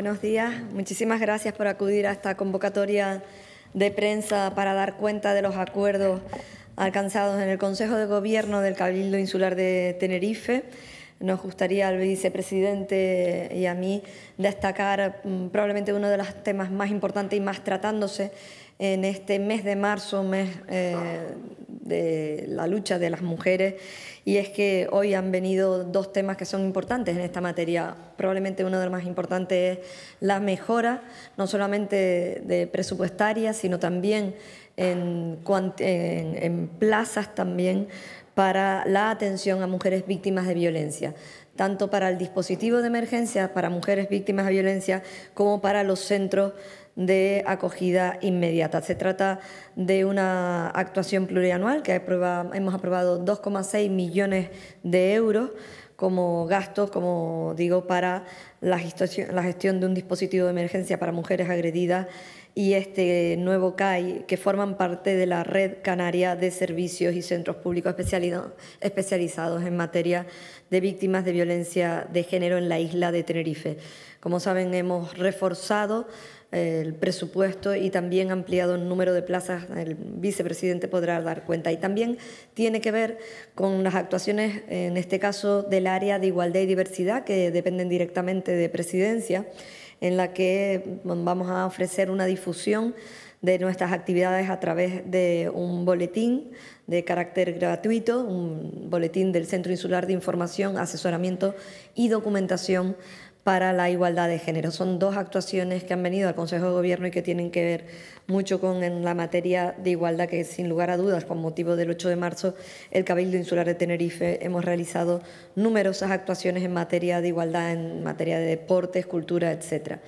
buenos días. Muchísimas gracias por acudir a esta convocatoria de prensa para dar cuenta de los acuerdos alcanzados en el Consejo de Gobierno del Cabildo Insular de Tenerife. Nos gustaría al vicepresidente y a mí destacar mm, probablemente uno de los temas más importantes y más tratándose en este mes de marzo, mes eh, de la lucha de las mujeres y es que hoy han venido dos temas que son importantes en esta materia. Probablemente uno de los más importantes es la mejora, no solamente de presupuestaria, sino también en, en, en plazas también para la atención a mujeres víctimas de violencia tanto para el dispositivo de emergencia para mujeres víctimas de violencia como para los centros de acogida inmediata. Se trata de una actuación plurianual que hemos aprobado 2,6 millones de euros como gastos, como digo, para la gestión, la gestión de un dispositivo de emergencia para mujeres agredidas y este nuevo CAI, que forman parte de la red canaria de servicios y centros públicos especializados en materia de víctimas de violencia de género en la isla de Tenerife. Como saben, hemos reforzado el presupuesto y también ampliado el número de plazas, el vicepresidente podrá dar cuenta. Y también tiene que ver con las actuaciones, en este caso, del área de igualdad y diversidad, que dependen directamente de presidencia, en la que mm, vamos a ofrecer una difusión de nuestras actividades a través de un boletín de carácter gratuito, un boletín del Centro Insular de Información, Asesoramiento y Documentación para la igualdad de género. Son dos actuaciones que han venido al Consejo de Gobierno y que tienen que ver mucho con la materia de igualdad que, sin lugar a dudas, con motivo del 8 de marzo, el Cabildo Insular de Tenerife hemos realizado numerosas actuaciones en materia de igualdad, en materia de deportes, cultura, etcétera.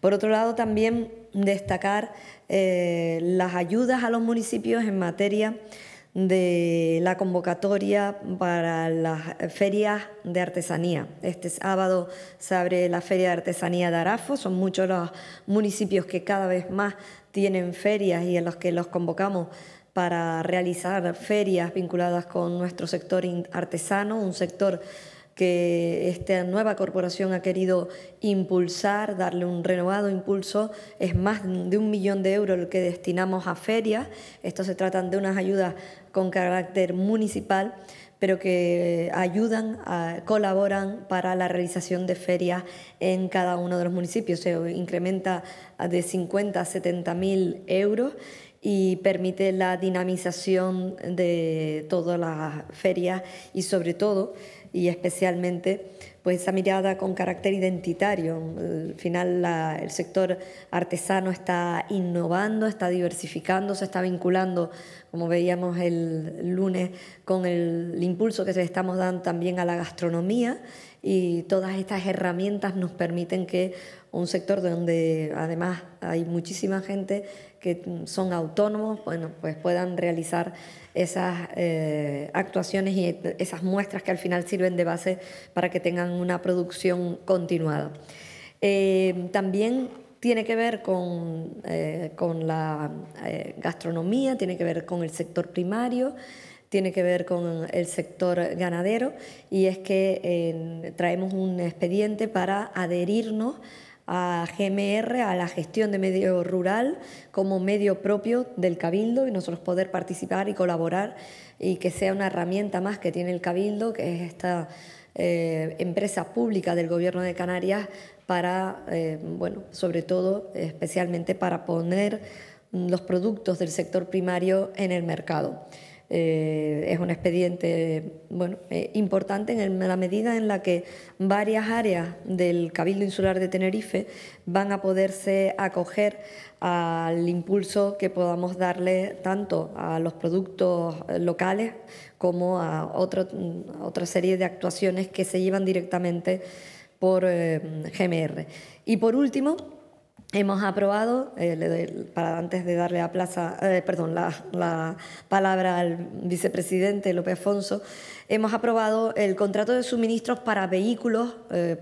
Por otro lado, también destacar eh, las ayudas a los municipios en materia de la convocatoria para las ferias de artesanía. Este sábado se abre la Feria de Artesanía de Arafo, son muchos los municipios que cada vez más tienen ferias y en los que los convocamos para realizar ferias vinculadas con nuestro sector artesano, un sector que esta nueva corporación ha querido impulsar, darle un renovado impulso. Es más de un millón de euros el que destinamos a ferias. Esto se tratan de unas ayudas con carácter municipal pero que ayudan, colaboran para la realización de ferias en cada uno de los municipios. Se incrementa de 50 a 70 mil euros y permite la dinamización de todas las ferias y sobre todo y especialmente pues esa mirada con carácter identitario. Al final el sector artesano está innovando, está diversificando, se está vinculando como veíamos el lunes, con el impulso que se estamos dando también a la gastronomía y todas estas herramientas nos permiten que un sector donde además hay muchísima gente que son autónomos, bueno, pues puedan realizar esas eh, actuaciones y esas muestras que al final sirven de base para que tengan una producción continuada. Eh, también tiene que ver con, eh, con la eh, gastronomía, tiene que ver con el sector primario, tiene que ver con el sector ganadero y es que traemos un expediente para adherirnos a GMR, a la gestión de medio rural, como medio propio del Cabildo y nosotros poder participar y colaborar y que sea una herramienta más que tiene el Cabildo, que es esta eh, empresa pública del Gobierno de Canarias para, eh, bueno, sobre todo, especialmente para poner los productos del sector primario en el mercado. Eh, es un expediente bueno, eh, importante en la medida en la que varias áreas del Cabildo Insular de Tenerife van a poderse acoger al impulso que podamos darle tanto a los productos locales como a, a otra serie de actuaciones que se llevan directamente por eh, GMR. Y por último, hemos aprobado, eh, para antes de darle a plaza, eh, perdón, la, la, palabra al vicepresidente López Afonso, hemos aprobado el contrato de suministros para vehículos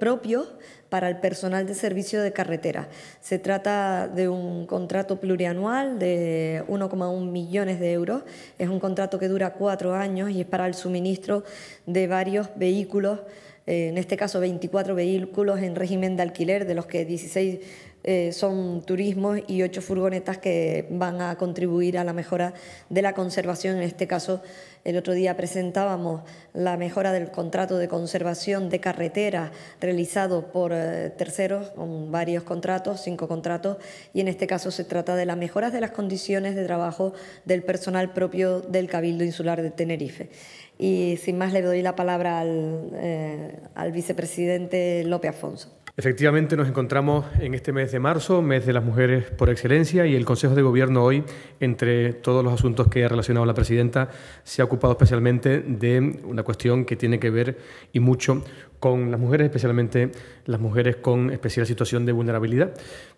propios para el personal de servicio de carretera. Se trata de un contrato plurianual de 1,1 millones de euros. Es un contrato que dura cuatro años y es para el suministro de varios vehículos eh, en este caso 24 vehículos en régimen de alquiler, de los que 16 eh, son turismos y ocho furgonetas que van a contribuir a la mejora de la conservación. En este caso, el otro día presentábamos la mejora del contrato de conservación de carretera realizado por eh, terceros, con varios contratos, cinco contratos, y en este caso se trata de las mejoras de las condiciones de trabajo del personal propio del Cabildo Insular de Tenerife. Y sin más le doy la palabra al, eh, al vicepresidente López Afonso. Efectivamente, nos encontramos en este mes de marzo, mes de las mujeres por excelencia, y el Consejo de Gobierno hoy, entre todos los asuntos que ha relacionado la presidenta, se ha ocupado especialmente de una cuestión que tiene que ver y mucho con las mujeres, especialmente las mujeres con especial situación de vulnerabilidad.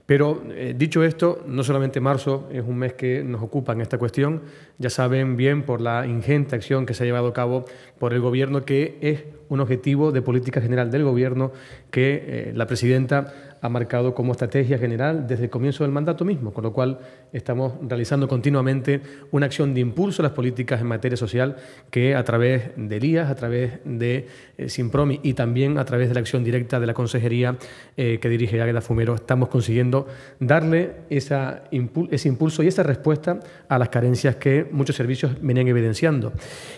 Pero eh, dicho esto, no solamente marzo es un mes que nos ocupa en esta cuestión, ya saben bien por la ingente acción que se ha llevado a cabo por el gobierno, que es un objetivo de política general del gobierno que eh, la presidenta ha marcado como estrategia general desde el comienzo del mandato mismo, con lo cual estamos realizando continuamente una acción de impulso a las políticas en materia social que a través de Elías a través de eh, Simpromi y también a través de la acción directa de la consejería eh, que dirige Águeda Fumero, estamos consiguiendo darle ese impulso y esa respuesta a las carencias que muchos servicios venían evidenciando.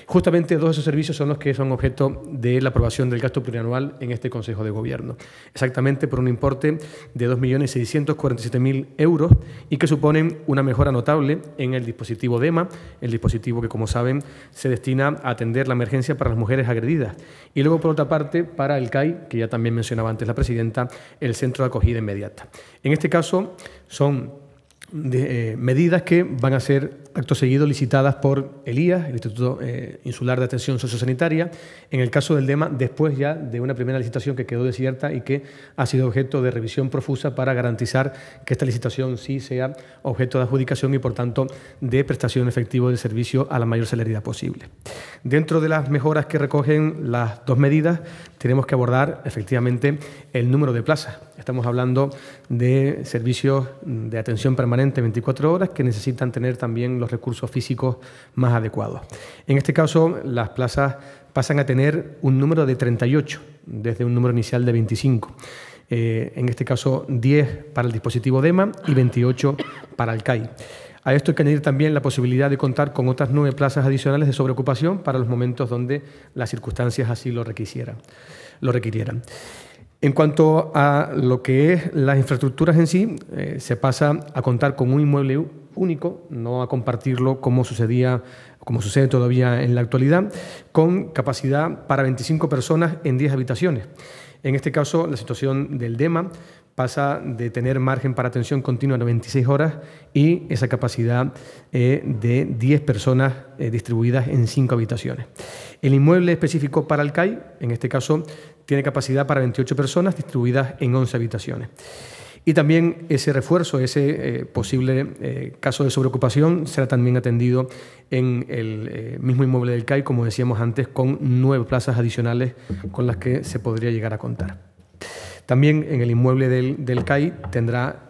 Justamente dos de esos servicios son los que son objeto de la aprobación del gasto plurianual en este Consejo de Gobierno, exactamente por un importe de 2.647.000 euros y que suponen una mejora notable en el dispositivo DEMA, el dispositivo que, como saben, se destina a atender la emergencia para las mujeres agredidas. Y luego, por otra parte, para el CAI, que ya también mencionaba antes la presidenta, el Centro de Acogida Inmediata. En este caso, son eh, medidas que van a ser acto seguido licitadas por Elías, el Instituto eh, Insular de Atención Sociosanitaria, en el caso del DEMA, después ya de una primera licitación que quedó desierta y que ha sido objeto de revisión profusa para garantizar que esta licitación sí sea objeto de adjudicación y, por tanto, de prestación efectiva de servicio a la mayor celeridad posible. Dentro de las mejoras que recogen las dos medidas, tenemos que abordar efectivamente el número de plazas. Estamos hablando de servicios de atención permanente 24 horas que necesitan tener también los recursos físicos más adecuados. En este caso, las plazas pasan a tener un número de 38, desde un número inicial de 25. Eh, en este caso, 10 para el dispositivo DEMA y 28 para el CAI. A esto hay que añadir también la posibilidad de contar con otras nueve plazas adicionales de sobreocupación para los momentos donde las circunstancias así lo, lo requirieran. En cuanto a lo que es las infraestructuras en sí, eh, se pasa a contar con un inmueble único, no a compartirlo como sucedía como sucede todavía en la actualidad, con capacidad para 25 personas en 10 habitaciones. En este caso, la situación del DEMA pasa de tener margen para atención continua de 26 horas y esa capacidad eh, de 10 personas eh, distribuidas en 5 habitaciones. El inmueble específico para el en este caso, tiene capacidad para 28 personas distribuidas en 11 habitaciones. Y también ese refuerzo, ese eh, posible eh, caso de sobreocupación será también atendido en el eh, mismo inmueble del CAI, como decíamos antes, con nueve plazas adicionales con las que se podría llegar a contar. También en el inmueble del, del CAI tendrá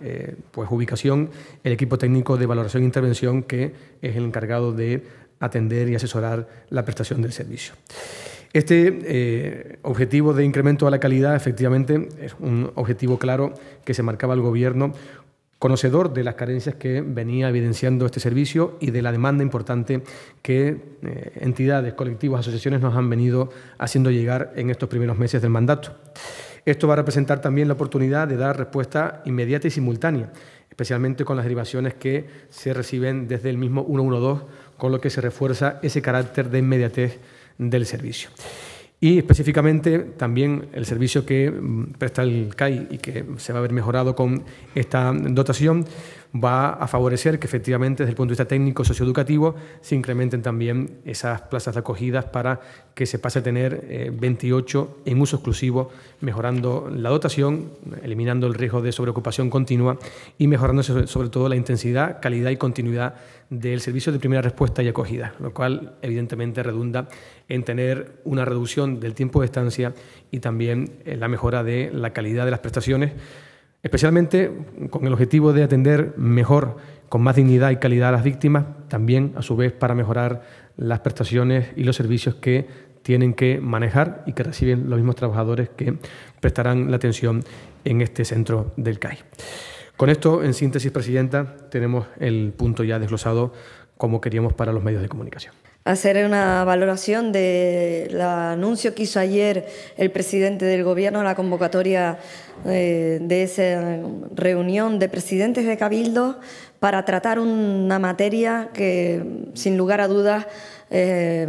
pues ubicación el equipo técnico de valoración e intervención que es el encargado de atender y asesorar la prestación del servicio. Este eh, objetivo de incremento a la calidad efectivamente es un objetivo claro que se marcaba el Gobierno, conocedor de las carencias que venía evidenciando este servicio y de la demanda importante que eh, entidades, colectivos, asociaciones nos han venido haciendo llegar en estos primeros meses del mandato. Esto va a representar también la oportunidad de dar respuesta inmediata y simultánea, especialmente con las derivaciones que se reciben desde el mismo 112, con lo que se refuerza ese carácter de inmediatez del servicio. Y específicamente también el servicio que mm, presta el CAI y que se va a ver mejorado con esta dotación va a favorecer que efectivamente desde el punto de vista técnico socioeducativo se incrementen también esas plazas de acogidas para que se pase a tener 28 eh, en uso exclusivo, mejorando la dotación, eliminando el riesgo de sobreocupación continua y mejorando sobre todo la intensidad, calidad y continuidad del servicio de primera respuesta y acogida, lo cual evidentemente redunda en tener una reducción del tiempo de estancia y también la mejora de la calidad de las prestaciones especialmente con el objetivo de atender mejor, con más dignidad y calidad a las víctimas, también a su vez para mejorar las prestaciones y los servicios que tienen que manejar y que reciben los mismos trabajadores que prestarán la atención en este centro del CAI. Con esto, en síntesis, Presidenta, tenemos el punto ya desglosado como queríamos para los medios de comunicación hacer una valoración del anuncio que hizo ayer el presidente del Gobierno, a la convocatoria eh, de esa reunión de presidentes de Cabildo para tratar una materia que, sin lugar a dudas, eh,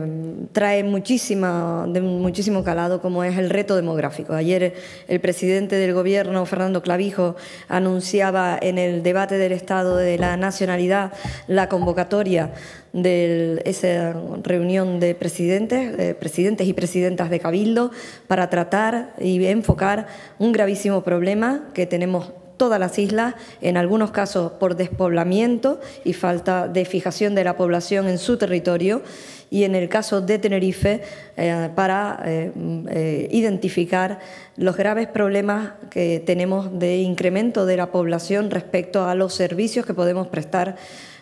trae muchísima, de muchísimo calado, como es el reto demográfico. Ayer el presidente del Gobierno, Fernando Clavijo, anunciaba en el debate del Estado de la Nacionalidad la convocatoria de esa reunión de presidentes, eh, presidentes y presidentas de Cabildo para tratar y enfocar un gravísimo problema que tenemos todas las islas, en algunos casos por despoblamiento y falta de fijación de la población en su territorio, y en el caso de Tenerife eh, para eh, eh, identificar los graves problemas que tenemos de incremento de la población respecto a los servicios que podemos prestar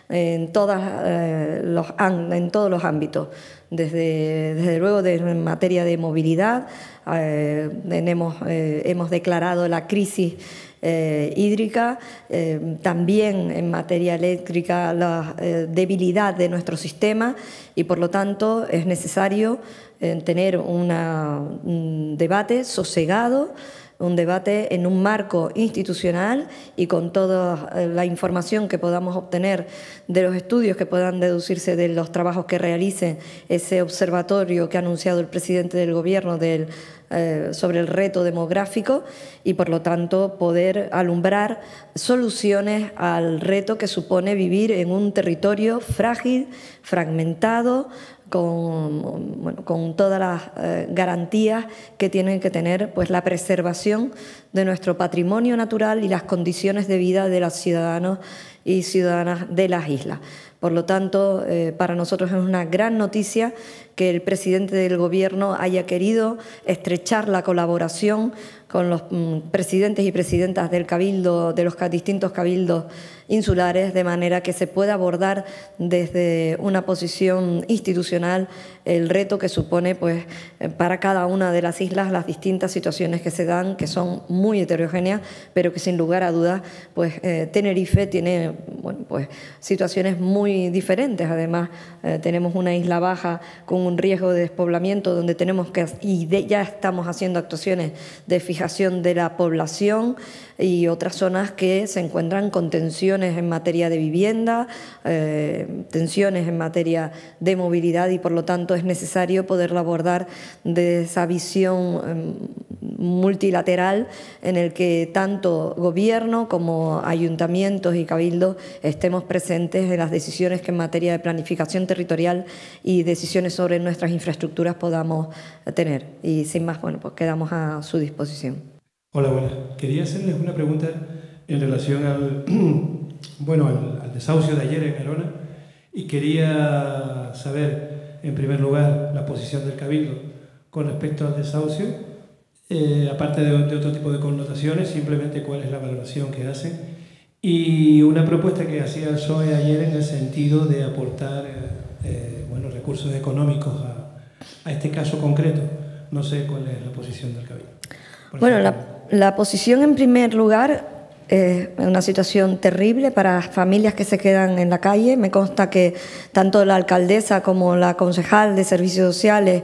en, todas, los, en todos los ámbitos. Desde, desde luego en materia de movilidad, tenemos, hemos declarado la crisis eh, hídrica, eh, también en materia eléctrica la eh, debilidad de nuestro sistema y por lo tanto es necesario tener un debate sosegado un debate en un marco institucional y con toda la información que podamos obtener de los estudios que puedan deducirse de los trabajos que realice ese observatorio que ha anunciado el presidente del Gobierno del eh, sobre el reto demográfico y por lo tanto poder alumbrar soluciones al reto que supone vivir en un territorio frágil, fragmentado, con, todas las eh, garantías que tienen que tener pues, la preservación de nuestro patrimonio natural y las condiciones de vida de los ciudadanos y ciudadanas de las islas. Por lo tanto, eh, para nosotros es una gran noticia que el presidente del Gobierno haya querido estrechar la colaboración con los mm, presidentes y presidentas del cabildo, de los distintos cabildos insulares, de manera que se pueda abordar desde una posición institucional el reto que supone pues, eh, para cada una de las islas las distintas situaciones que se dan, que son muy heterogéneas, pero que sin lugar a dudas pues, eh, Tenerife tiene bueno, pues, situaciones muy diferentes. Además, eh, tenemos una isla baja con un riesgo de despoblamiento donde tenemos que, y ya estamos haciendo actuaciones de fijación de la población y otras zonas que se encuentran con tensiones en materia de vivienda, eh, tensiones en materia de movilidad y por lo tanto es necesario poder abordar de esa visión em, multilateral en el que tanto gobierno como ayuntamientos y cabildos estemos presentes en las decisiones que en materia de planificación territorial y decisiones sobre nuestras infraestructuras podamos tener. Y sin más, bueno, pues quedamos a su disposición. Hola, buenas. Quería hacerles una pregunta en relación al, bueno, al, desahucio de ayer en Gerona y quería saber, en primer lugar, la posición del Cabildo con respecto al desahucio eh, aparte de, otro tipo de connotaciones, simplemente cuál es la valoración que hacen. Y una propuesta que hacía el ayer en el sentido de aportar eh, eh recursos económicos a, este caso concreto. No sé cuál es la posición del Cabildo. Bueno, la, la, posición en primer lugar eh, es una situación terrible para las familias que se quedan en la calle. Me consta que tanto la alcaldesa como la concejal de Servicios Sociales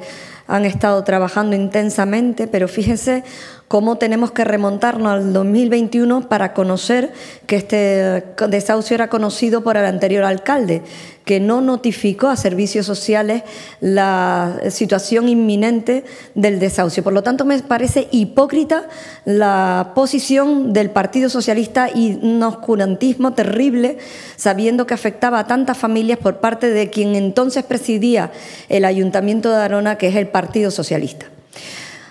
han estado trabajando intensamente, pero fíjense cómo tenemos que remontarnos al 2021 para conocer que este desahucio era conocido por el anterior alcalde, que no notificó a servicios sociales la situación inminente del desahucio. Por lo tanto, me parece hipócrita la posición del Partido Socialista y un oscurantismo terrible, sabiendo que afectaba a tantas familias por parte de quien entonces presidía el Ayuntamiento de Arona, que es el Partido Partido Socialista.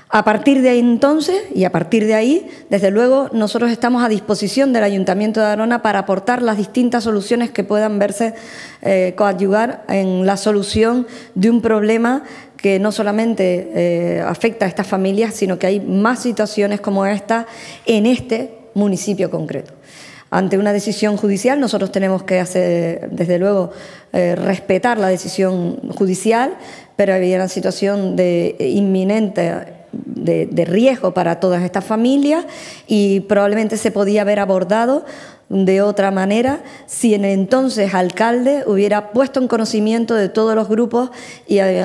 A partir de entonces, y a partir de ahí, desde luego, nosotros estamos a disposición del Ayuntamiento de Arona para aportar las distintas soluciones que puedan verse eh, coadyuvar coadyugar en la solución de un problema que no solamente eh, afecta a estas familias, sino que hay más situaciones como esta en este municipio concreto ante una decisión judicial, nosotros tenemos que hacer, desde luego, eh, respetar la decisión judicial, pero había una situación de, eh, inminente de, riesgo para todas estas familias y probablemente se podía haber abordado de otra manera si en el entonces alcalde hubiera puesto en conocimiento de todos los grupos y, eh,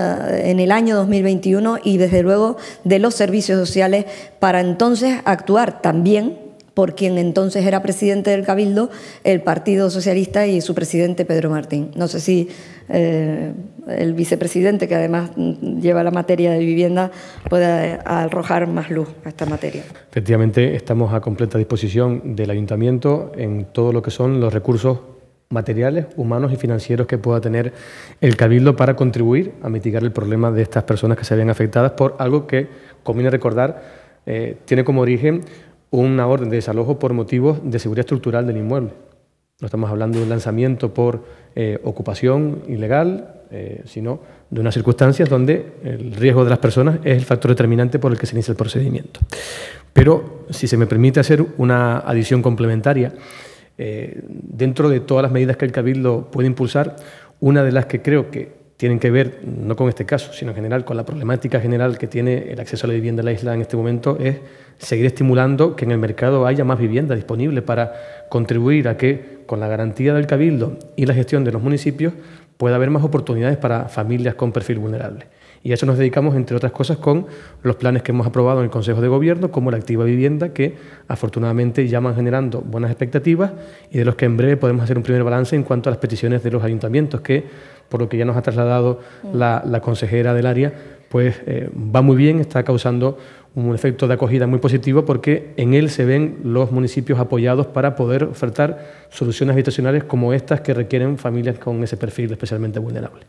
en el año 2021 y desde luego de los servicios sociales para entonces actuar también por quien entonces era presidente del Cabildo, el Partido Socialista y su presidente Pedro Martín. No sé si eh, el vicepresidente, que además mm, lleva la materia de vivienda, puede eh, arrojar más luz a esta materia. Efectivamente, estamos a completa disposición del ayuntamiento en todo lo que son los recursos materiales, humanos y financieros que pueda tener el Cabildo para contribuir a mitigar el problema de estas personas que se ven afectadas por algo que, conviene recordar, eh, tiene como origen una orden de desalojo por motivos de seguridad estructural del inmueble. No estamos hablando de un lanzamiento por eh, ocupación ilegal, eh, sino de unas circunstancias donde el riesgo de las personas es el factor determinante por el que se inicia el procedimiento. Pero, si se me permite hacer una adición complementaria, eh, dentro de todas las medidas que el Cabildo puede impulsar, una de las que creo que tienen que ver, no con este caso, sino en general con la problemática general que tiene el acceso a la vivienda en la isla en este momento, es seguir estimulando que en el mercado haya más vivienda disponible para contribuir a que, con la garantía del cabildo y la gestión de los municipios, pueda haber más oportunidades para familias con perfil vulnerable. Y a eso nos dedicamos, entre otras cosas, con los planes que hemos aprobado en el Consejo de Gobierno, como la activa vivienda, que afortunadamente ya van generando buenas expectativas y de los que en breve podemos hacer un primer balance en cuanto a las peticiones de los ayuntamientos, que por lo que ya nos ha trasladado la, consejera del área, pues eh, va muy bien, está causando un efecto de acogida muy positivo porque en él se ven los municipios apoyados para poder ofertar soluciones habitacionales como estas que requieren familias con ese perfil especialmente vulnerable.